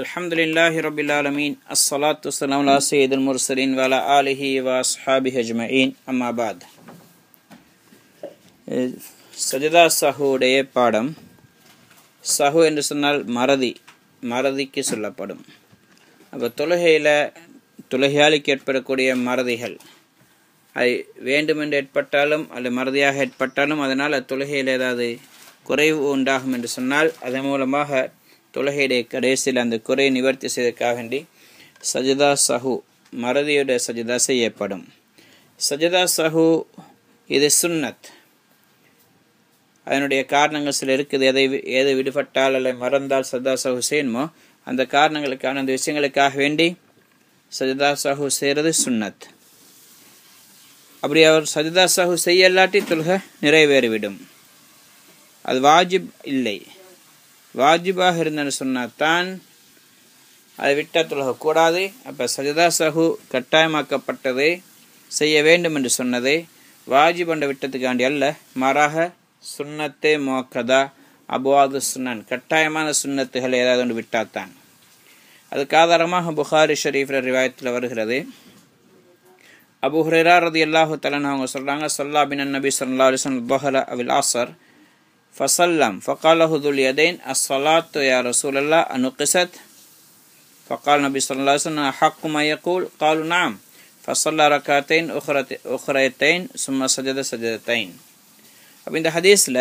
الحمد لله رب العالمين الصلاة والسلام على سيد المرسلين وعلى آله وأصحابه أجمعين أما بعد சஜிதா சஹுடைய பாடம் சஹு என்று சொன்னால் மறதி மறதிக்கு சொல்லப்படும் அப்போ தொழுகையில் தொழுகையாளிக்கு ஏற்படக்கூடிய மறதிகள் அது வேண்டுமென்று ஏற்பட்டாலும் அது மறதியாக ஏற்பட்டாலும் அதனால் தொழுகையில் ஏதாவது குறைவு உண்டாகும் என்று சொன்னால் அதன் மூலமாக தொழுகையுடைய கடைசியில் அந்த குறையை நிவர்த்தி செய்வதற்காக வேண்டி சஜிதா சஹு மறதியுடைய சஜிதா செய்யப்படும் சஜிதா சஹு இது சுன்னத் அதனுடைய காரணங்கள் சில இருக்குது எதை எதை விடுபட்டால் அல்ல மறந்தால் சஜிதா சஹு செய்யணுமோ அந்த காரணங்களுக்கான அந்த விஷயங்களுக்காக வேண்டி சஜிதா சஹு செய்கிறது சுன்னத் அப்படி அவர் சஜிதா சாஹூ செய்யலாட்டி தொழுக நிறைவேறிவிடும் அது வாஜிப் இல்லை வாஜிபாக இருந்தன்னு சொன்னால்தான் அதை விட்டால் தொழகக்கூடாது அப்போ சஜதா சகு கட்டாயமாக்கப்பட்டது செய்ய வேண்டும் என்று சொன்னது வாஜிப் என்ற விட்டத்துக்காண்டி அல்ல மாறாக சுண்ணத்தே மோக்கதா அபுவாது சுண்ணன் கட்டாயமான சுண்ணத்துகள் ஏதாவது ஒன்று விட்டாத்தான் அதுக்கு ஆதாரமாக புகாரி ஷரீஃப்ர ரிவாயத்தில் வருகிறது அபு ஹுரேரா ரதி அல்லாஹு தலன் அவங்க சொல்கிறாங்க சொல்லா பின் நபி சொல்லா அலிசன் பஹல அவில் ஆசர் فسلم فقال له ذو اليدين الصلاة يا رسول الله أنقصت فقال النبي صلى الله عليه وسلم حق ما يقول قالوا نعم فصلى ركعتين أخريتين ثم سجد سجدتين அப்போ இந்த ஹதீஸில்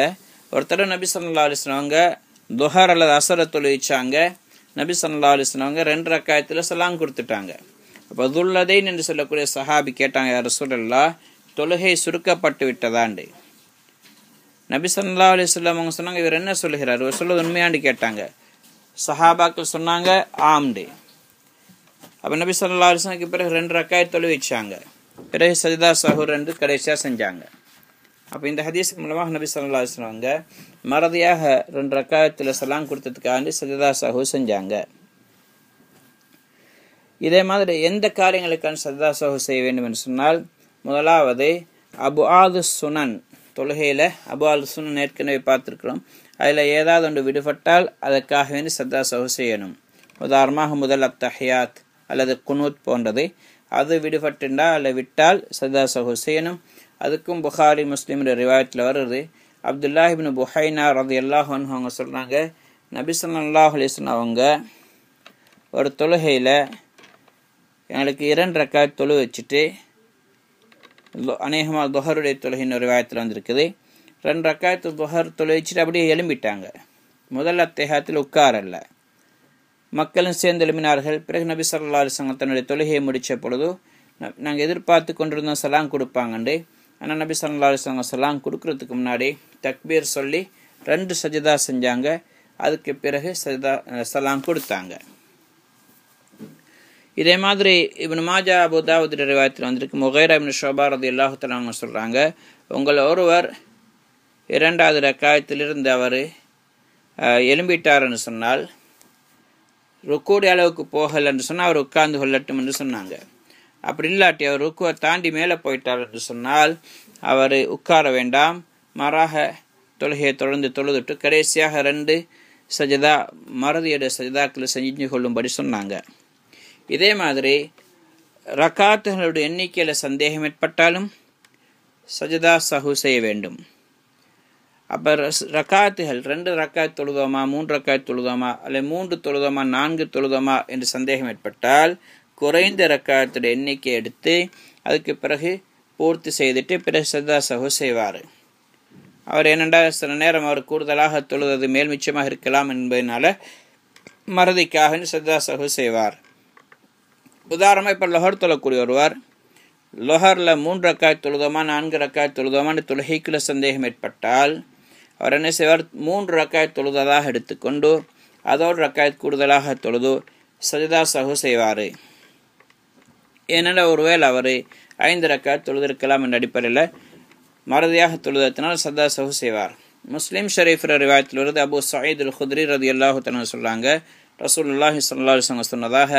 ஒருத்தர் நபி சல்லா அலிஸ்னவங்க துஹர் அல்லது அசரை தொழிச்சாங்க நபி சல்லா அலிஸ்லவங்க ரெண்டு ரக்காயத்தில் சலாம் கொடுத்துட்டாங்க அப்போ துல்லதைன் என்று சொல்லக்கூடிய சஹாபி கேட்டாங்க யார் சூழல்லா தொழுகை சுருக்கப்பட்டு விட்டதாண்டு நபி அலி அலிஸ்லாம் அவங்க சொன்னாங்க இவர் என்ன சொல்லுகிறார் இவர் சொல்ல உண்மையாண்டு கேட்டாங்க சஹாபாக்கள் சொன்னாங்க ஆம்டி அப்போ நபி சல்லா அலிஸ்லாக்கு பிறகு ரெண்டு ரக்காய் தொழில் வச்சாங்க பிறகு சஜிதா சஹூர் என்று கடைசியாக செஞ்சாங்க அப்போ இந்த ஹதீஸ் மூலமாக நபி சல்லா அலிஸ்லாங்க மறதியாக ரெண்டு ரக்காயத்தில் சலாம் கொடுத்ததுக்காண்டி சஜிதா சஹூர் செஞ்சாங்க இதே மாதிரி எந்த காரியங்களுக்கான சஜிதா சஹூர் செய்ய வேண்டும் என்று சொன்னால் முதலாவது அபு ஆது சுனன் தொழுகையில் அபு சுன்னு ஏற்கனவே பார்த்துருக்கிறோம் அதில் ஏதாவது ஒன்று விடுபட்டால் அதற்காக வேண்டி சதா சவு செய்யணும் உதாரணமாக முதல் அத்தஹியாத் அல்லது குனூத் போன்றது அது விடுபட்டுண்டா அல்ல விட்டால் சதா சகு செய்யணும் அதுக்கும் புகாரி முஸ்லீம் ரிவாயத்தில் வருது அப்துல்லாஹிபின் இபின் புஹைனா ரது அவங்க அவங்க சொல்கிறாங்க நபிசல்லாஹ் அலிஸ்லாம் அவங்க ஒரு தொழுகையில் எங்களுக்கு இரண்டு ரக்காய் தொழு வச்சுட்டு அநேகமாக தொஹருடைய தொழுகைன்னு ஒரு வாயத்தில் வந்திருக்குது ரெண்டு ரக்காயத்து துஹர் தொழுவிச்சுட்டு அப்படியே எழும்பிட்டாங்க முதல் அத்தேகத்தில் உட்காரல்ல மக்களும் சேர்ந்து எழுப்பினார்கள் பிறகு நபி சல்லா அலிசங்க தன்னுடைய தொழுகையை முடித்த பொழுது நாங்கள் எதிர்பார்த்து கொண்டிருந்தோம் சலாம் கொடுப்பாங்கண்டு ஆனால் நபி சல்லா அலிசங்க சலாம் கொடுக்கறதுக்கு முன்னாடி தக்பீர் சொல்லி ரெண்டு சஜிதா செஞ்சாங்க அதுக்கு பிறகு சஜிதா சலாம் கொடுத்தாங்க இதே மாதிரி இவன் மாஜா அபுதாவுதிர ரிவாயத்தில் வந்திருக்கு முகைரா இவன் ஷோபா ரதி அல்லாஹுத்தலாங்க சொல்கிறாங்க உங்கள் ஒருவர் இரண்டாவது ரக்காயத்திலிருந்து அவர் எலும்பிட்டார்னு சொன்னால் ருக்கோடைய அளவுக்கு போகலைன்னு சொன்னால் அவர் உட்கார்ந்து கொள்ளட்டும் என்று சொன்னாங்க அப்படி இல்லாட்டி அவர் ருக்குவை தாண்டி மேலே போயிட்டார் என்று சொன்னால் அவர் உட்கார வேண்டாம் மாறாக தொழுகையை தொடர்ந்து தொழுதுட்டு கடைசியாக ரெண்டு சஜதா மறதியோட சஜதாக்களை செஞ்சு கொள்ளும்படி சொன்னாங்க இதே மாதிரி ரகாத்துகளுடைய எண்ணிக்கையில் சந்தேகம் ஏற்பட்டாலும் சஜதா சஹு செய்ய வேண்டும் அப்போ ரக்காத்துகள் ரெண்டு ரக்காய் தொழுதோமா மூன்று ரக்காய் தொழுதோமா அல்ல மூன்று தொழுதோமா நான்கு தொழுதோமா என்று சந்தேகம் ஏற்பட்டால் குறைந்த ரக்காயத்துடைய எண்ணிக்கை எடுத்து அதுக்கு பிறகு பூர்த்தி செய்துட்டு பிறகு சஜதா சஹு செய்வார் அவர் என்னென்றால் சில நேரம் அவர் கூடுதலாக தொழுவது மேல் மிச்சமாக இருக்கலாம் என்பதனால மறதிக்காக சஜதா சஹு செய்வார் உதாரணமாக இப்போ லொஹர் தொழக்கூடிய ஒருவர் லொஹரில் மூன்று ரக்காய் தொழுதோமா நான்கு ரக்காய் தொழுதோமான தொழுகைக்குல சந்தேகம் ஏற்பட்டால் அவர் என்ன செய்வார் மூன்று ரக்காய் தொழுததாக எடுத்துக்கொண்டு அதோடு ரக்காய் கூடுதலாக தொழுது சஜிதா சகு செய்வார் ஏனென்றால் ஒருவேளை அவர் ஐந்து ரக்காய் தொழுதிருக்கலாம் என்ற அடிப்படையில் மறதியாக தொழுதத்தினால் சதா சகு செய்வார் முஸ்லீம் ஷரீஃபர் ரிவாயத்தில் வருது அபு சயீத் அல் ஹுத்ரி ரதி அல்லாஹு தன சொல்கிறாங்க சொல்லாஹ் சங்க சொன்னதாக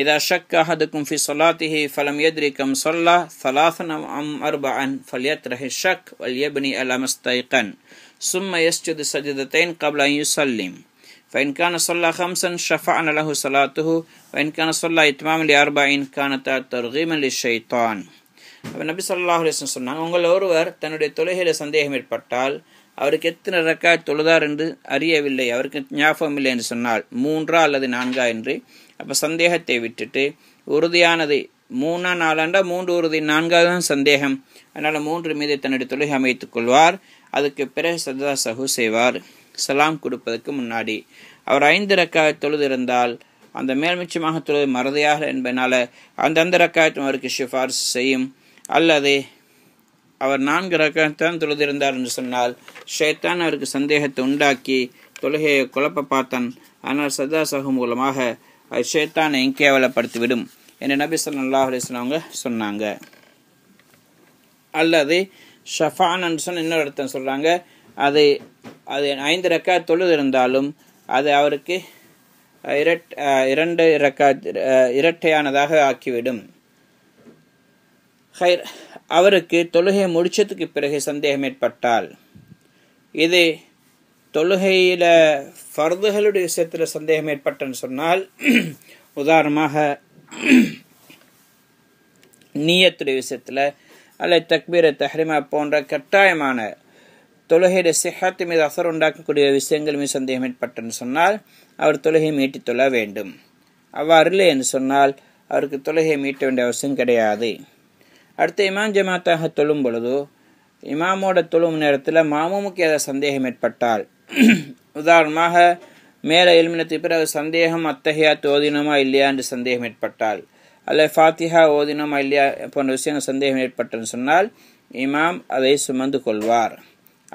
إذا شك أحدكم في صلاته فلم يدري كم صلى ثلاثا أم أربعا فليتره الشك وليبني على ما استيقن ثم يسجد سجدتين قبل أن يسلم فإن كان صلى خمسا شفعنا له صلاته وإن كان صلى إتمام لأربعين كانت ترغيما للشيطان அப்போ நபி சொல்லா அலிஸ்லம் சொன்னாங்க உங்கள் ஒருவர் தன்னுடைய தொழுகையில் சந்தேகம் ஏற்பட்டால் அவருக்கு எத்தனை ரக்கா தொழுதார் என்று அறியவில்லை அவருக்கு ஞாபகம் இல்லை என்று சொன்னால் மூன்றா அல்லது நான்கா என்று அப்போ சந்தேகத்தை விட்டுட்டு உறுதியானது மூணா நாலாண்டா மூன்று உறுதி நான்காவது தான் சந்தேகம் அதனால் மூன்று மீது தன்னுடைய தொழுகை அமைத்துக் கொள்வார் அதுக்கு பிறகு சதா சகு செய்வார் சலாம் கொடுப்பதற்கு முன்னாடி அவர் ஐந்து ரக்காய் தொழுதிருந்தால் அந்த மேல்மிச்சமாக தொழுது மறதியாக என்பதனால் அந்தந்த ரக்காயத்தும் அவருக்கு சிஃபார்சு செய்யும் அல்லது அவர் நான்கு ரக்காயத்தான் தொழுதிருந்தார் என்று சொன்னால் ஷேத்தான் அவருக்கு சந்தேகத்தை உண்டாக்கி தொழுகையை குழப்ப பார்த்தான் ஆனால் சதா சகு மூலமாக ஷேத்தானை கேவலப்படுத்திவிடும் என்று நபி சொல்லாஹ் அவங்க சொன்னாங்க அல்லது ஷஃபான் சொன்ன இன்னொரு அர்த்தம் சொல்கிறாங்க அது அது ஐந்து ரெக்கா தொழுது இருந்தாலும் அது அவருக்கு இரட் இரண்டு ரெக்கா இரட்டையானதாக ஆக்கிவிடும் ஹைர் அவருக்கு தொழுகை முடிச்சதுக்கு பிறகு சந்தேகம் ஏற்பட்டால் இது தொழுகையில் ஃபர்துகளுடைய விஷயத்தில் சந்தேகம் ஏற்பட்டன்னு சொன்னால் உதாரணமாக நீயத்துடைய விஷயத்தில் அல்ல தக்பீர தஹ்ரிமா போன்ற கட்டாயமான தொழுகையுடைய சிஹத்து மீது அசர் உண்டாக்கக்கூடிய விஷயங்கள் மீது சந்தேகம் ஏற்பட்டன்னு சொன்னால் அவர் தொழுகையை மீட்டித் தொழ வேண்டும் அவ்வாறு இல்லை என்று சொன்னால் அவருக்கு தொழுகையை மீட்ட வேண்டிய அவசியம் கிடையாது அடுத்து இமாம் ஜமாத்தாக தொழும் பொழுது இமாமோட தொழும் நேரத்தில் மாமுமுக்கு ஏதாவது சந்தேகம் ஏற்பட்டால் உதாரணமாக மேல எழுமினத்து பிறகு சந்தேகம் அத்தகையா ஓதினோமா இல்லையா என்று சந்தேகம் ஏற்பட்டால் அல்ல ஃபாத்திஹா ஓதினோமா இல்லையா போன்ற விஷயங்கள் சந்தேகம் ஏற்பட்டன்னு சொன்னால் இமாம் அதை சுமந்து கொள்வார்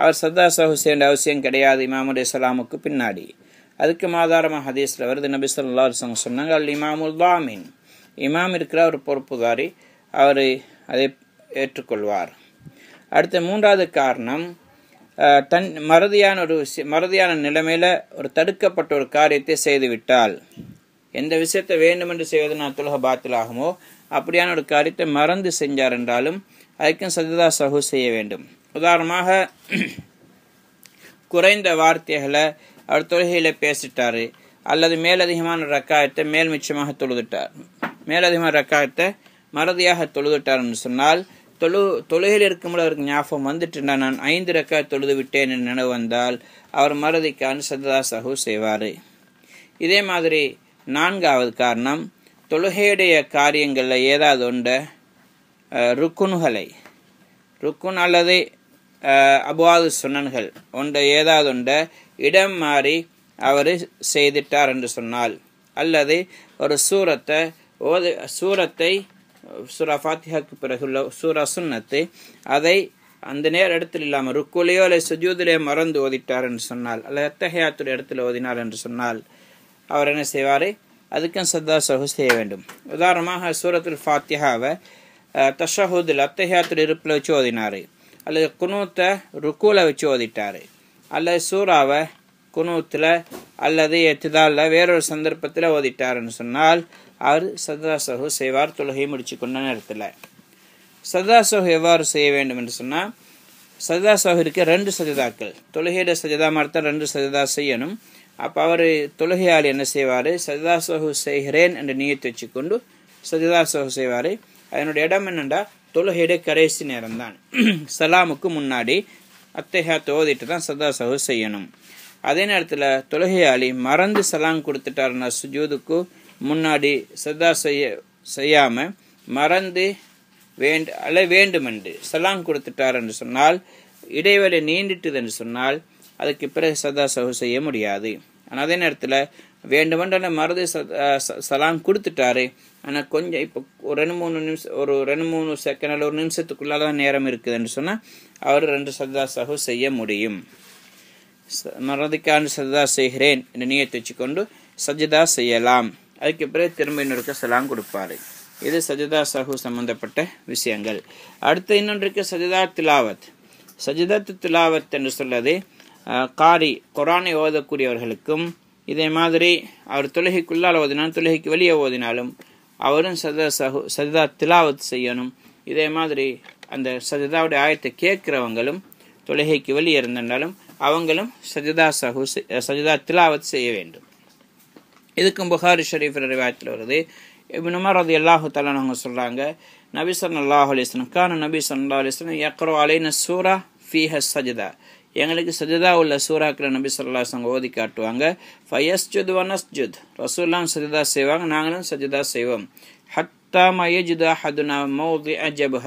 அவர் சர்தார் சஹுசேன் அவசியம் கிடையாது இமாமுடைய சலாமுக்கு பின்னாடி அதுக்கு ஆதாரமாக ஹதீஸில் வருது நபி சொல்லா அரசங்க சொன்னாங்க அல் இமாமுல் தாமின் இமாம் இருக்கிற ஒரு பொறுப்புதாரி அவர் அதை ஏற்றுக்கொள்வார் அடுத்த மூன்றாவது காரணம் தன் மறதியான ஒரு மறதியான நிலைமையில் ஒரு தடுக்கப்பட்ட ஒரு காரியத்தை செய்துவிட்டால் எந்த விஷயத்தை வேண்டுமென்று செய்வது நான் துலக பாத்திலாகுமோ அப்படியான ஒரு காரியத்தை மறந்து செஞ்சார் என்றாலும் அதுக்கும் சஜிதா சகு செய்ய வேண்டும் உதாரணமாக குறைந்த வார்த்தைகளை அவர் தொழுகையில் பேசிட்டார் அல்லது மேலதிகமான ரக்காயத்தை மேல் மிச்சமாக தொழுதுட்டார் மேலதிகமான ரக்காயத்தை மறதியாக தொழுதுட்டார்னு சொன்னால் தொழு தொழுகையில் இருக்கும்போது அவருக்கு ஞாபகம் வந்துட்டு நான் ஐந்து ரக்கா தொழுது விட்டேன் என்று நினைவு வந்தால் அவர் மறதிக்கான சதா சகு செய்வார் இதே மாதிரி நான்காவது காரணம் தொழுகையுடைய காரியங்களில் ஏதாவது ஒன்ற ருக்குன்களை ருக்குன் அல்லது அபுவாது சுனன்கள் ஒன்ற ஏதாவது ஒன்ற இடம் மாறி அவர் செய்திட்டார் என்று சொன்னால் அல்லது ஒரு சூரத்தை ஓது சூரத்தை சூரா ஃபாத்திஹாக்கு பிறகு உள்ள சூரா சுன்னத்து அதை அந்த நேர இடத்தில் இல்லாமல் ருக்குலையோ அல்லது சுஜூதிலே மறந்து ஓதிட்டார் என்று சொன்னால் அல்லது எத்தகையாத்துடைய இடத்துல ஓதினார் என்று சொன்னால் அவர் என்ன செய்வார் அதுக்கும் சதா சகு செய்ய வேண்டும் உதாரணமாக சூரத்துல் ஃபாத்தியாவை தஷஹூதில் அத்தகையாத்துடைய இருப்பில் வச்சு ஓதினார் அல்லது குனூத்தை ருக்கூல வச்சு ஓதிட்டார் அல்லது சூறாவை குனூத்தில் அல்லது எத்திதாலில் வேறொரு சந்தர்ப்பத்தில் ஓதிட்டாருன்னு சொன்னால் அவர் சர்தார் சகு செய்வார் முடிச்சு கொண்ட நேரத்தில் சதா சகு எவ்வாறு செய்ய வேண்டும் என்று சொன்னால் சஜதா சாஹிருக்கு ரெண்டு சஜதாக்கள் தொழுகையிட சஜதா மார்த்தம் ரெண்டு சஜதா செய்யணும் அப்போ அவர் தொழுகையால் என்ன செய்வார் சஜதா சோஹு செய்கிறேன் என்று வச்சு வச்சுக்கொண்டு சஜதா சோஹு செய்வார் அதனுடைய இடம் என்னென்னா தொழுகையிட கடைசி நேரம் தான் சலாமுக்கு முன்னாடி அத்தகையா தோதிட்டு தான் சர்தார் சோஹு செய்யணும் அதே நேரத்தில் தொழுகையாளி மறந்து சலாம் கொடுத்துட்டாருன்னா சுஜூதுக்கு முன்னாடி சதா செய்ய செய்யாமல் மறந்து வேண்டு அல்ல வேண்டுமென்று சலாம் கொடுத்துட்டார் என்று சொன்னால் இடைவெளி நீண்டிட்டது என்று சொன்னால் அதுக்கு பிறகு சதா சகு செய்ய முடியாது ஆனால் அதே நேரத்தில் வேண்டுமென்ற மறந்து சலாம் கொடுத்துட்டாரு ஆனால் கொஞ்சம் இப்போ ஒரு ரெண்டு மூணு நிமிஷம் ஒரு ரெண்டு மூணு செகண்ட் அல்ல ஒரு நிமிஷத்துக்குள்ளால தான் நேரம் இருக்குதுன்னு சொன்னால் அவர் ரெண்டு சதா சகு செய்ய முடியும் மறதிக்கான சதா செய்கிறேன் என்று நீயத்தை வச்சுக்கொண்டு சஜிதா செய்யலாம் அதுக்கு பிறகு திரும்ப இன்னொருக்க சலாம் கொடுப்பார் இது சஜிதா சஹு சம்பந்தப்பட்ட விஷயங்கள் அடுத்து இன்னொன்றுக்கு சஜிதா திலாவத் சஜிதத் திலாவத் என்று சொல்லது காரி கொரானை ஓதக்கூடியவர்களுக்கும் இதே மாதிரி அவர் தொழுகைக்குள்ளால் ஓதினாலும் தொழுகைக்கு வெளியே ஓதினாலும் அவரும் சஜிதா சஹு சஜிதா திலாவத் செய்யணும் இதே மாதிரி அந்த சஜிதாவுடைய ஆயத்தை கேட்குறவங்களும் தொழுகைக்கு வெளியே இருந்தாலும் அவங்களும் சஜிதா சஹு சஜிதா திலாவத் செய்ய வேண்டும் இதுக்கும் புகாரி ஷரீஃப் ரிவாயத்தில் வருது இப்போ அது எல்லாஹு தலான்னு அவங்க சொல்கிறாங்க நபி அல்லாஹ் அலிஸ்லாம் கான நபி சன் அல்லா அலிஸ்லாம் எக்ரோ அலைன சூரா ஃபீஹ சஜிதா எங்களுக்கு சஜிதா உள்ள சூறாக்கில் நபி சொல்லா சங்க ஓதி காட்டுவாங்க ஜுத் வனஸ் ஜுத் ரசூல்லாம் சஜிதா செய்வாங்க நாங்களும் சஜிதா செய்வோம் ஹத்தா மயஜுதா ஹதுனா மௌதி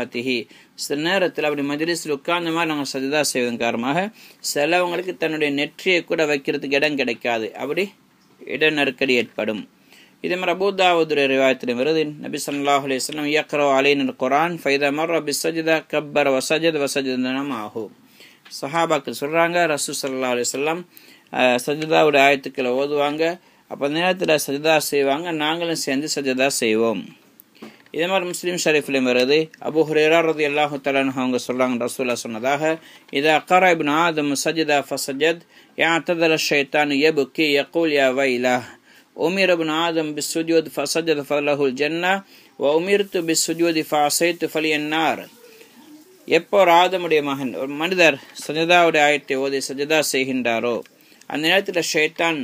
ஹத்திஹி சில நேரத்தில் அப்படி மஜ்லிஸில் உட்கார்ந்த மாதிரி நாங்கள் சஜிதா செய்வதன் காரணமாக சிலவங்களுக்கு தன்னுடைய நெற்றியை கூட வைக்கிறதுக்கு இடம் கிடைக்காது அப்படி இட நெருக்கடி ஏற்படும் இதே மாதிரி அபூதாவுதுடைய ரிவாயத்தில் வருது நபி சல்லாஹ் அலிஸ்லாம் இயக்கரோ அலைனர் குரான் ஃபைதா மர் ரபி சஜிதா கப்பர் வசஜத் வசஜதனம் ஆகும் சஹாபாக்கு சொல்கிறாங்க ரசூ சல்லா அலிஸ்லாம் சஜிதாவுடைய ஆயத்துக்களை ஓதுவாங்க அப்போ நேரத்தில் சஜிதா செய்வாங்க நாங்களும் சேர்ந்து சஜிதா செய்வோம் இதே மாதிரி முஸ்லீம் ஷரீஃப்லேயும் வருது அபு ஹுரேரா ரதி அல்லாஹு அவங்க சொல்கிறாங்க ரசூலா சொன்னதாக இது அக்கரா இபின் ஆதம் சஜிதா ஃபசஜத் اعتذر الشيطان يبكي يقول يا ويله أمر ابن آدم بالسجود فسجد فله الجنة وأمرت بالسجود فعصيت فلي النار எப்போ ராதமுடைய மகன் ஒரு மனிதர் சஜதாவுடைய ஆயத்தை ஓதி சஜதா செய்கின்றாரோ அந்த நேரத்தில் ஷைத்தான்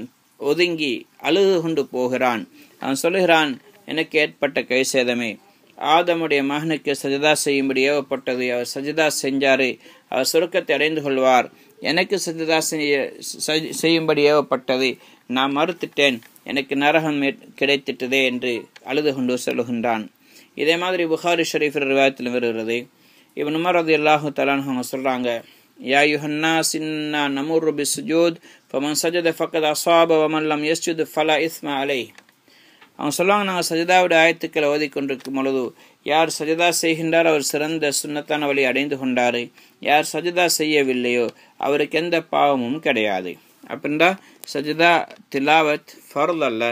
ஒதுங்கி அழுது கொண்டு போகிறான் அவன் சொல்லுகிறான் எனக்கு ஏற்பட்ட கை சேதமே ஆதமுடைய மகனுக்கு சஜதா செய்யும்படி ஏவப்பட்டது அவர் சஜதா செஞ்சாரு அவர் சுருக்கத்தை அடைந்து கொள்வார் எனக்கு சித்ததாசனைய செய்யும்படி ஏவப்பட்டது நான் மறுத்துட்டேன் எனக்கு நரகம் கிடைத்திட்டதே என்று அழுது கொண்டு சொல்லுகின்றான் இதே மாதிரி புகாரி ஷரீஃபர் விவாதத்தில் வருகிறது இவன் உமரது எல்லாஹு தலானு அவங்க சொல்கிறாங்க யா யுஹன்னா சின்னா நமூர் பி சுஜூத் ஃபமன் சஜத ஃபக்கத் அசாப வமல்லம் யஸ்ஜுத் ஃபலா இஸ்மா அலை அவங்க சொல்லுவாங்க நாங்கள் சஜிதாவுடைய ஆயத்துக்களை ஓதிக்கொண்டிருக்கும் பொழுது யார் சஜிதா செய்கின்றார் அவர் சிறந்த சுண்ணத்தான வழி அடைந்து கொண்டார் யார் சஜிதா செய்யவில்லையோ அவருக்கு எந்த பாவமும் கிடையாது அப்படின்றா சஜிதா திலாவத் ஃபர்ல் அல்ல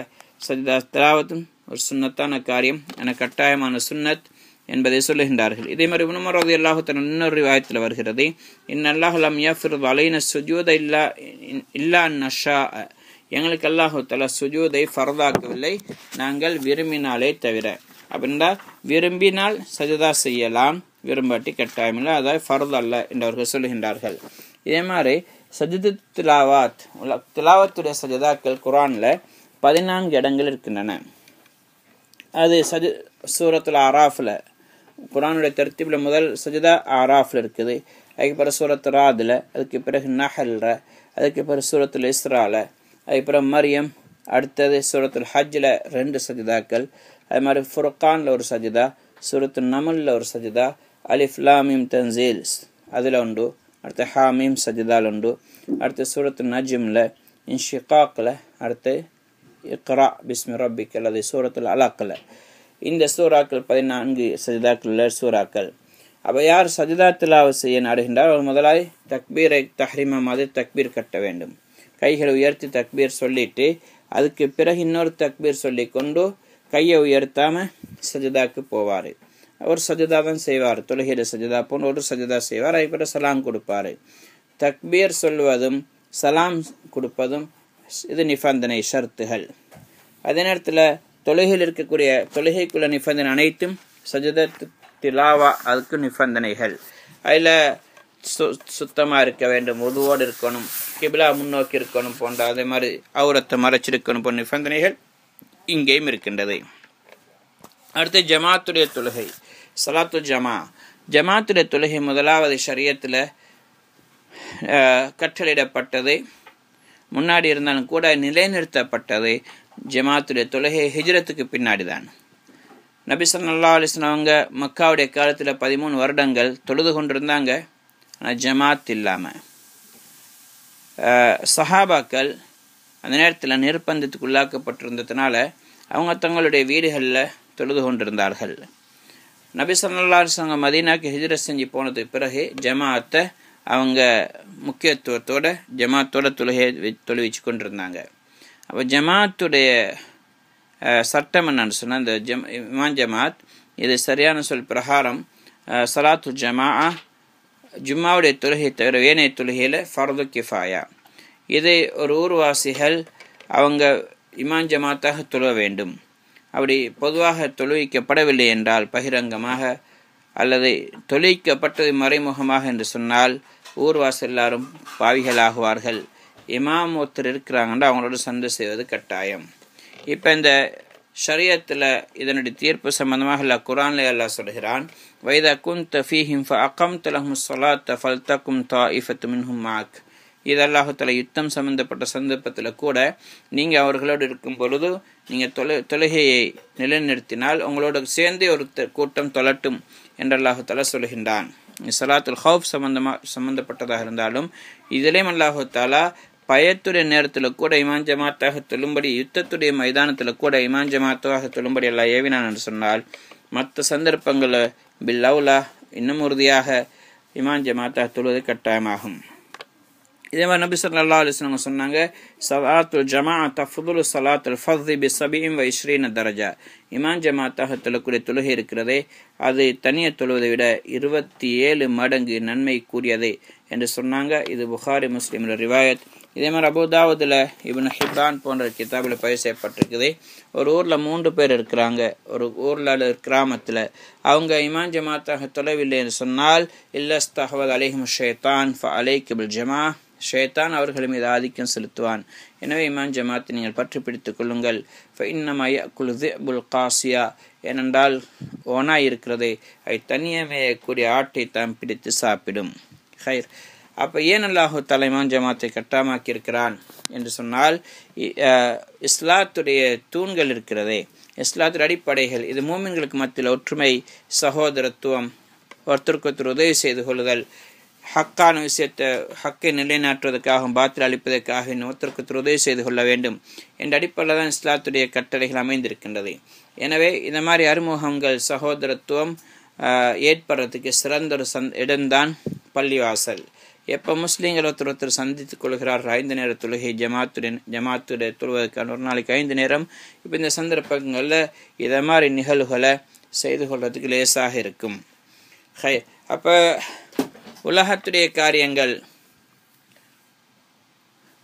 சஜிதா திலாவத்தும் ஒரு சுண்ணத்தான காரியம் என கட்டாயமான சுன்னத் என்பதை சொல்லுகின்றார்கள் இதே மாதிரி உணமரது அல்லாஹுத்தன் இன்னொரு வாயத்தில் வருகிறது இன் அல்லாஹலாம் யஃபிரது அலைன சுஜூத இல்லா இல்லா நஷா எங்களுக்கு அல்லாஹுத்தலா சுஜூதை ஃபர்தாக்கவில்லை நாங்கள் விரும்பினாலே தவிர அப்படின்றா விரும்பினால் சஜிதா செய்யலாம் விரும்பாட்டி கட்டாயமில்லை அதாவது ஃபர்த் அல்ல என்றவர்கள் சொல்லுகின்றார்கள் இதே மாதிரி சஜிது திலாவாத் திலாவத்துடைய சஜதாக்கள் குரானில் பதினான்கு இடங்கள் இருக்கின்றன அது சஜ சூரத்தில் ஆராஃபில் குரானுடைய தருத்திப்பில் முதல் சஜிதா ஆராஃபில் இருக்குது அதுக்கு பிறகு சூரத் ராதில் அதுக்கு பிறகு நஹல்ற அதுக்கு பிறகு சூரத்தில் இஸ்ரால அதுக்கு பிறகு மரியம் அடுத்தது சூரத்தில் ஹஜ்ஜில் ரெண்டு சஜிதாக்கள் அது மாதிரி ஃபுர்கானில் ஒரு சஜிதா சூரத்து நமலில் ஒரு சஜிதா அலிஃப்லாமிம் தன்சீல்ஸ் அதில் உண்டு அடுத்து ஹாமீம் சஜிதால் உண்டு அடுத்து சூரத் நஜிமில் இன்ஷிகாக்கில் அடுத்து இக்ரா பிஸ்மி ரப்பிக் அல்லது சூரத்தில் அலாக்கில் இந்த சூறாக்கள் பதினான்கு சஜிதாக்கள் சூறாக்கள் அப்போ யார் சஜிதா திலாவு செய்ய நாடுகின்றார் அவர் முதலாய் தக்பீரை தஹ்ரிமா மாதிரி தக்பீர் கட்ட வேண்டும் கைகளை உயர்த்தி தக்பீர் சொல்லிட்டு அதுக்கு பிறகு இன்னொரு தக்பீர் சொல்லி கொண்டு கையை உயர்த்தாமல் சஜிதாக்கு போவார் அவர் சஜதாவும் செய்வார் தொழுகிற சஜதா போன் ஒரு சஜதா செய்வார் அதுக்கு சலாம் கொடுப்பார் தக்பீர் சொல்வதும் சலாம் கொடுப்பதும் இது நிபந்தனை ஷர்த்துகள் அதே நேரத்தில் தொழுகையில் இருக்கக்கூடிய தொழுகைக்குள்ள நிபந்தனை அனைத்தும் சஜத திலாவா அதுக்கு நிபந்தனைகள் அதில் சு சுத்தமாக இருக்க வேண்டும் உதுவோடு இருக்கணும் கிபிலா முன்னோக்கி இருக்கணும் போன்ற அதே மாதிரி அவுரத்தை மறைச்சிருக்கணும் போன்ற நிபந்தனைகள் இங்கேயும் இருக்கின்றது அடுத்து ஜமாத்துடைய தொழுகை சலாத்து ஜமா ஜமாத்துடைய தொழுகை முதலாவது சரியத்தில் கற்றலிடப்பட்டது முன்னாடி இருந்தாலும் கூட நிலைநிறுத்தப்பட்டது ஜமாத்துடைய தொழுகை ஹிஜ்ரத்துக்கு பின்னாடி தான் நபி சல்லா அலிஸ்லாம் அவங்க மக்காவுடைய காலத்தில் பதிமூணு வருடங்கள் தொழுது கொண்டிருந்தாங்க ஆனால் ஜமாத் இல்லாமல் சஹாபாக்கள் அந்த நேரத்தில் நிர்பந்தத்துக்கு உள்ளாக்கப்பட்டிருந்ததுனால அவங்க தங்களுடைய வீடுகளில் தொழுது கொண்டிருந்தார்கள் நபி சங்கம் மதீனாக்கு ஹிஜ்ரத் செஞ்சு போனதுக்கு பிறகு ஜமாத்தை அவங்க முக்கியத்துவத்தோட ஜமாத்தோட தொழுகை தொழுவிச்சு கொண்டிருந்தாங்க அப்போ ஜமாத்துடைய சட்டம் என்னன்னு சொன்னால் இந்த ஜம் இமான் ஜமாத் இது சரியான சொல் பிரகாரம் சலாத்து ஜமா ஜும்மாவுடைய தொழுகை தவிர வேனைய தொழுகையில் ஃபரது கிஃபாயா இதை ஒரு ஊர்வாசிகள் அவங்க இமான் ஜமாத்தாக தொழ வேண்டும் அப்படி பொதுவாக தொழுவிக்கப்படவில்லை என்றால் பகிரங்கமாக அல்லது தொழுவிக்கப்பட்டது மறைமுகமாக என்று சொன்னால் ஊர்வாசல் எல்லாரும் பாவிகளாகுவார்கள் இமாம் ஒருத்தர் இருக்கிறாங்கன்னா அவங்களோட சந்தை செய்வது கட்டாயம் இப்போ இந்த ஷரியத்தில் இதனுடைய தீர்ப்பு சம்பந்தமாக அல்லா குரான்ல அல்லா சொல்கிறான் வைதா குன் தஃபீஹிம் அகம் தலஹும் சொலா தஃபல் தக்கும் தா இஃபத்து மின்ஹும் மாக் இது தலை யுத்தம் சம்பந்தப்பட்ட சந்தர்ப்பத்தில் கூட நீங்கள் அவர்களோடு இருக்கும் பொழுது நீங்கள் தொலை தொழுகையை நிலைநிறுத்தினால் உங்களோடு சேர்ந்தே ஒரு கூட்டம் தொலட்டும் என்று அல்லாஹால சொல்கின்றான் சலாத்துல் ஹவுப் சம்பந்தமாக சம்பந்தப்பட்டதாக இருந்தாலும் இதிலேயும் தாலா பயத்துடைய நேரத்தில் கூட இமான் ஜமாத்தாக தொழும்படி யுத்தத்துடைய மைதானத்தில் கூட இமான் ஜமாத்தாக தொழும்படி எல்லாம் ஏவினான் என்று சொன்னால் மற்ற சந்தர்ப்பங்களை பில்லவுலா இன்னும் உறுதியாக இமான் ஜமாத்தாக தொழுவது கட்டாயமாகும் இதே மாதிரி நபி சல்லா அலிஸ்லாங்க சொன்னாங்க சலாத்துல் ஜமா தஃபுல் சலாத்துல் ஃபர்தி பி சபீம் வைஸ்ரீன தரஜா இமான் ஜமா தொழக்கூடிய தொழுகை இருக்கிறதே அது தனியை தொழுவதை விட இருபத்தி ஏழு மடங்கு நன்மை கூறியதே என்று சொன்னாங்க இது புகாரி முஸ்லீமில் ரிவாயத் இதே மாதிரி அபுதாவதில் இவன் ஹிபான் போன்ற கிதாபில் பதிவு செய்யப்பட்டிருக்குது ஒரு ஊரில் மூன்று பேர் இருக்கிறாங்க ஒரு ஊரில் கிராமத்தில் அவங்க இமான் ஜமாத்தாக தொலைவில்லை என்று சொன்னால் இல்லஸ் தகவல் அலிஹம் ஷேதான் ஃப அலை கிபுல் ஜமா ஷேத்தான் அவர்கள் மீது ஆதிக்கம் செலுத்துவான் எனவே இமான் ஜமாத்தை நீங்கள் பற்றி பிடித்துக் கொள்ளுங்கள் ஃபைன்னமய குழுது புல் காசியா ஏனென்றால் ஓனாய் இருக்கிறது அதை கூடிய ஆட்டை தான் பிடித்து சாப்பிடும் ஹைர் அப்போ ஏன் அல்லாஹு தலைமான் ஜமாத்தை கட்டாமாக்கியிருக்கிறான் இருக்கிறான் என்று சொன்னால் இஸ்லாத்துடைய தூண்கள் இருக்கிறதே இஸ்லாத்துடைய அடிப்படைகள் இது மூமின்களுக்கு மத்தியில் ஒற்றுமை சகோதரத்துவம் ஒருத்தருக்கு ஒருத்தர் உதவி செய்து கொள்ளுதல் ஹக்கான விஷயத்தை ஹக்கை நிலைநாட்டுவதற்காகவும் பாத்திர அளிப்பதற்காக இன்னொருத்தருக்கு துருதவி செய்து கொள்ள வேண்டும் என்ற அடிப்படையில் தான் இஸ்லாத்துடைய கட்டளைகள் அமைந்திருக்கின்றது எனவே இந்த மாதிரி அறிமுகங்கள் சகோதரத்துவம் ஏற்படுறதுக்கு சிறந்த ஒரு சந் இடம்தான் பள்ளிவாசல் எப்போ முஸ்லீம்கள் ஒருத்தர் ஒருத்தர் சந்தித்துக் கொள்கிறார்கள் ஐந்து நேர தொழுகை ஜமாத்துடன் ஜமாத்துடைய தொழுவதற்கான ஒரு நாளைக்கு ஐந்து நேரம் இப்போ இந்த சந்தர்ப்பங்களில் இதை மாதிரி நிகழ்வுகளை செய்து கொள்வதுக்கு லேசாக இருக்கும் ஹை அப்போ உலகத்துடைய காரியங்கள்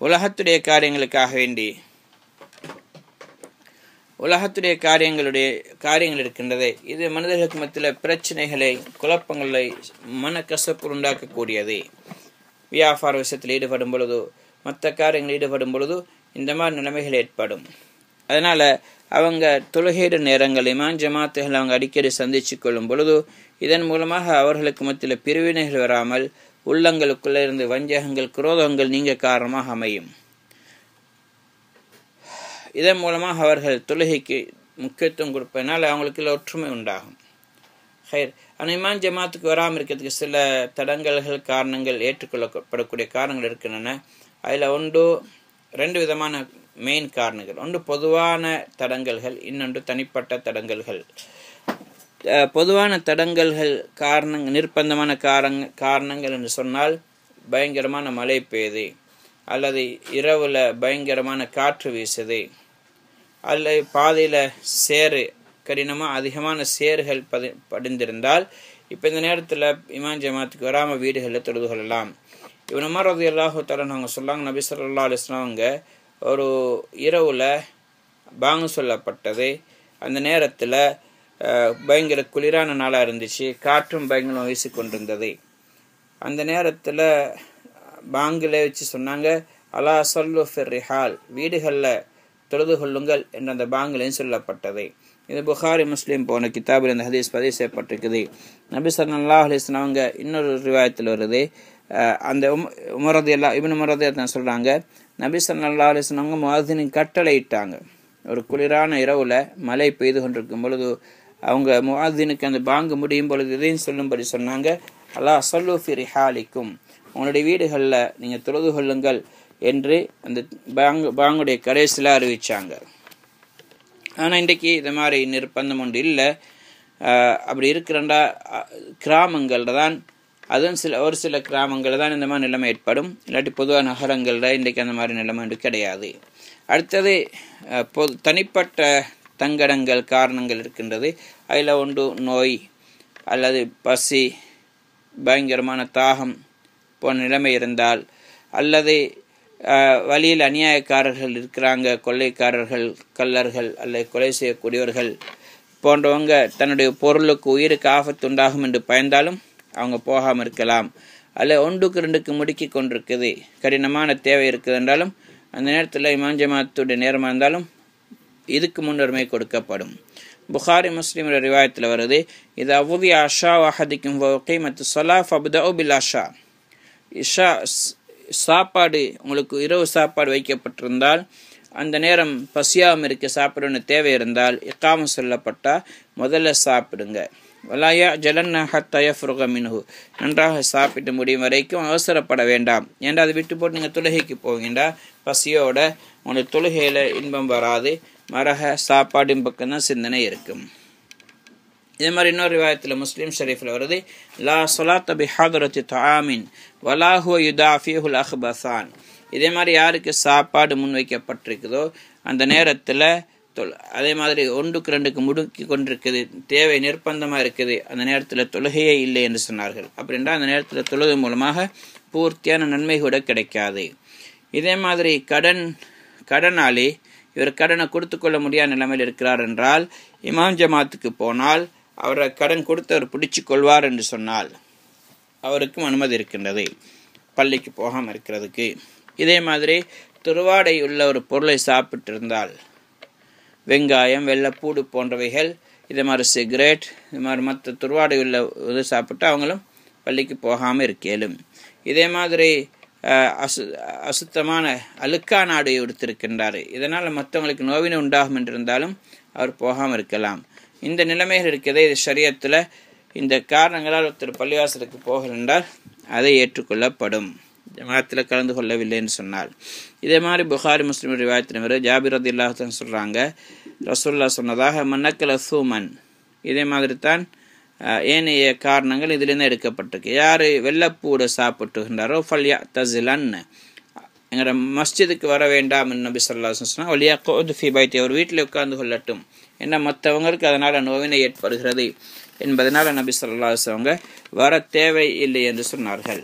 உலகத்துடைய காரியங்களுக்காக வேண்டி உலகத்துடைய காரியங்களுடைய காரியங்கள் இருக்கின்றது இது மனிதர்களுக்கு மத்தியில் பிரச்சனைகளை குழப்பங்களை மனக்கசப்பு உண்டாக்கக்கூடியது வியாபார விஷயத்தில் ஈடுபடும் பொழுதோ மற்ற காரியங்களில் ஈடுபடும் பொழுதோ இந்த மாதிரி நிலைமைகள் ஏற்படும் அதனால் அவங்க தொழுகையிட நேரங்களை மாஞ்ச ஜமாத்துகள் அவங்க அடிக்கடி சந்திச்சு கொள்ளும் பொழுது இதன் மூலமாக அவர்களுக்கு மத்தியில் பிரிவினைகள் வராமல் உள்ளங்களுக்குள்ளே இருந்து வஞ்சகங்கள் குரோதங்கள் நீங்க காரணமாக அமையும் இதன் மூலமாக அவர்கள் தொழுகைக்கு முக்கியத்துவம் கொடுப்பதனால் அவங்களுக்கு ஒற்றுமை உண்டாகும் ஹைர் அனிமான் ஜமாத்துக்கு வராமல் இருக்கிறதுக்கு சில தடங்கல்கள் காரணங்கள் ஏற்றுக்கொள்ளப்படக்கூடிய காரணங்கள் இருக்கின்றன அதில் ஒன்று ரெண்டு விதமான மெயின் காரணங்கள் ஒன்று பொதுவான தடங்கல்கள் இன்னொன்று தனிப்பட்ட தடங்கல்கள் பொதுவான தடங்கல்கள் காரணங் நிர்பந்தமான காரங் காரணங்கள் என்று சொன்னால் பயங்கரமான மழை பெய்யுது அல்லது இரவில் பயங்கரமான காற்று வீசுது அல்ல பாதையில் சேறு கடினமாக அதிகமான சேறுகள் பதி படிந்திருந்தால் இப்போ இந்த நேரத்தில் இமான் ஜமாத்துக்கு வராமல் வீடுகளில் தொழுது கொள்ளலாம் இவன் உமர் ரதி அல்லாஹு அவங்க சொல்லாங்க நபி சொல்லா அவங்க ஒரு இரவில் பாங்கு சொல்லப்பட்டது அந்த நேரத்தில் பயங்கர குளிரான நாளாக இருந்துச்சு காற்றும் பயங்கரம் கொண்டிருந்தது அந்த நேரத்தில் பாங்கிலே வச்சு சொன்னாங்க அலா சொல்லு ஃபிர் வீடுகளில் தொழுது கொள்ளுங்கள் என்ற அந்த பாங்கிலையும் சொல்லப்பட்டது இது புகாரி முஸ்லீம் போன கிதாபில் இந்த ஹதீஸ் பதிவு செய்யப்பட்டிருக்குது நபி சல்லா அலிஸ்லாம் அவங்க இன்னொரு ரிவாயத்தில் வருது அந்த உம் உமரது எல்லா இபின் உமரது தான் சொல்கிறாங்க நபி சல்லா அலிஸ்லாம் அவங்க முவாதினி கட்டளை இட்டாங்க ஒரு குளிரான இரவில் மழை பெய்து கொண்டிருக்கும் பொழுது அவங்க முவாதினுக்கு அந்த பாங்கு முடியும் பொழுது இதையும் சொல்லும்படி சொன்னாங்க அல்லா சல்லூஃபி ரிஹாலிக்கும் உங்களுடைய வீடுகளில் நீங்கள் தொழுது கொள்ளுங்கள் என்று அந்த பாங்கு பாங்குடைய கடைசியில் அறிவித்தாங்க ஆனால் இன்றைக்கு இது மாதிரி நிர்பந்தம் ஒன்று இல்லை அப்படி இருக்கிறண்டா கிராமங்களில் தான் அதுவும் சில ஒரு சில கிராமங்களில் தான் இந்த மாதிரி நிலைமை ஏற்படும் இல்லாட்டி பொதுவாக நகரங்களில் இன்றைக்கு அந்த மாதிரி நிலைமை கிடையாது அடுத்தது பொது தனிப்பட்ட தங்கடங்கள் காரணங்கள் இருக்கின்றது அதில் ஒன்று நோய் அல்லது பசி பயங்கரமான தாகம் போன்ற நிலைமை இருந்தால் அல்லது வழியில் அநியாயக்காரர்கள் இருக்கிறாங்க கொள்ளைக்காரர்கள் கல்லர்கள் அல்லது கொலை செய்யக்கூடியவர்கள் போன்றவங்க தன்னுடைய பொருளுக்கு உயிருக்கு ஆபத்து உண்டாகும் என்று பயந்தாலும் அவங்க போகாமல் இருக்கலாம் அல்ல ஒன்றுக்கு ரெண்டுக்கு முடுக்கி கொண்டிருக்குது கடினமான தேவை இருக்குது என்றாலும் அந்த நேரத்தில் இமாஞ்சமாத்துடைய நேரமாக இருந்தாலும் இதுக்கு முன்னுரிமை கொடுக்கப்படும் புகாரி முஸ்லீம் ரிவாயத்தில் வருது இது அவுதி அஷா வஹதிக்கும் மற்றும் சலா ஃபபுதா பில் அஷா இஷா சாப்பாடு உங்களுக்கு இரவு சாப்பாடு வைக்கப்பட்டிருந்தால் அந்த நேரம் பசியாமல் இருக்க சாப்பிடணும்னு தேவை இருந்தால் இக்காமல் சொல்லப்பட்டால் முதல்ல சாப்பிடுங்க வலாயா ஜலன்ன ஹத்தய ஃபுருகமின்ஹு மின்ஹு நன்றாக சாப்பிட்டு முடியும் வரைக்கும் அவசரப்பட வேண்டாம் ஏன்டா அதை விட்டு போட்டு நீங்கள் தொழுகைக்கு போவீங்கடா பசியோட உங்களுக்கு தொழுகையில் இன்பம் வராது மரக சாப்பாடின் பக்கம்தான் சிந்தனை இருக்கும் இதே மாதிரி இன்னொரு விவாயத்தில் முஸ்லீம் ஷரீஃபில் வருது லா சொலாத் அபி ஹாதரத்தி தாமின் வலாஹுவ யுதாஃபியுல் பசான் இதே மாதிரி யாருக்கு சாப்பாடு முன்வைக்கப்பட்டிருக்குதோ அந்த நேரத்தில் தொல் அதே மாதிரி ஒன்றுக்கு ரெண்டுக்கு முடுக்கி கொண்டிருக்குது தேவை நிர்பந்தமாக இருக்குது அந்த நேரத்தில் தொழுகையே இல்லை என்று சொன்னார்கள் அப்படின்றா அந்த நேரத்தில் தொழுகை மூலமாக பூர்த்தியான நன்மை கூட கிடைக்காது இதே மாதிரி கடன் கடனாளி இவர் கடனை கொடுத்து கொள்ள முடியாத நிலைமையில் இருக்கிறார் என்றால் இமாம் ஜமாத்துக்கு போனால் அவரை கடன் கொடுத்து அவர் பிடிச்சு கொள்வார் என்று சொன்னால் அவருக்கும் அனுமதி இருக்கின்றது பள்ளிக்கு போகாமல் இருக்கிறதுக்கு இதே மாதிரி திருவாடை உள்ள ஒரு பொருளை சாப்பிட்டிருந்தால் வெங்காயம் வெள்ளைப்பூடு போன்றவைகள் இதை மாதிரி சிகரெட் இது மாதிரி மற்ற துருவாடுகளில் இது சாப்பிட்டு அவங்களும் பள்ளிக்கு போகாமல் இருக்கலும் இதே மாதிரி அசு அசுத்தமான அழுக்கா நாடு உடுத்திருக்கின்றார் இதனால் மற்றவங்களுக்கு நோவினை உண்டாகும் என்றிருந்தாலும் அவர் போகாமல் இருக்கலாம் இந்த நிலைமைகள் இருக்கிறதே இது சரியத்தில் இந்த காரணங்களால் ஒருத்தர் பள்ளிவாசலுக்கு போகல் என்றால் அதை ஏற்றுக்கொள்ளப்படும் ஜமாத்தில் கலந்து கொள்ளவில்லைன்னு சொன்னார் இதே மாதிரி புகாரி முஸ்லீம் ரிவாயத்தினர் ஜாபிர் ரதி இல்லாஹன் சொல்கிறாங்க ரசூல்லா சொன்னதாக மன்னக்கல சூமன் இதே மாதிரி தான் ஏனைய காரணங்கள் இதுலேருந்து எடுக்கப்பட்டிருக்கு யார் வெள்ளப்பூட சாப்பிட்டுகின்றாரோ ஃபல்யா தசிலன் எங்களோட மஸ்ஜிதுக்கு வர வேண்டாம் நபி சொல்லா சொன்னால் ஒலியா கோதுஃபி பைத்தி அவர் வீட்டில் உட்கார்ந்து கொள்ளட்டும் என்ன மற்றவங்களுக்கு அதனால் நோவினை ஏற்படுகிறது என்பதனால் நபி சொல்லா அவங்க வர தேவை இல்லை என்று சொன்னார்கள்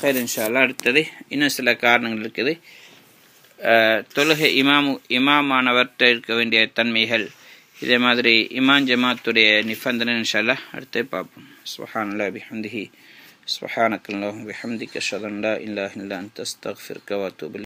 ஹேர் இன்ஷால்லா அடுத்தது இன்னும் சில காரணங்கள் இருக்குது தொழுகை இமாமு இமாமானவர்கிட்ட இருக்க வேண்டிய தன்மைகள் இதே மாதிரி இமாம் ஜமாத்துடைய நிபந்தனை இன்ஷால்லா அடுத்து பார்ப்போம் ஸ்வஹான்ல பிஹந்திஹி சுஹானக்கல்லோ பிஹந்திக் ஷதண்டா இல்லா இல்லா அந்தஸ்தக் ஃபிர்கவாத்து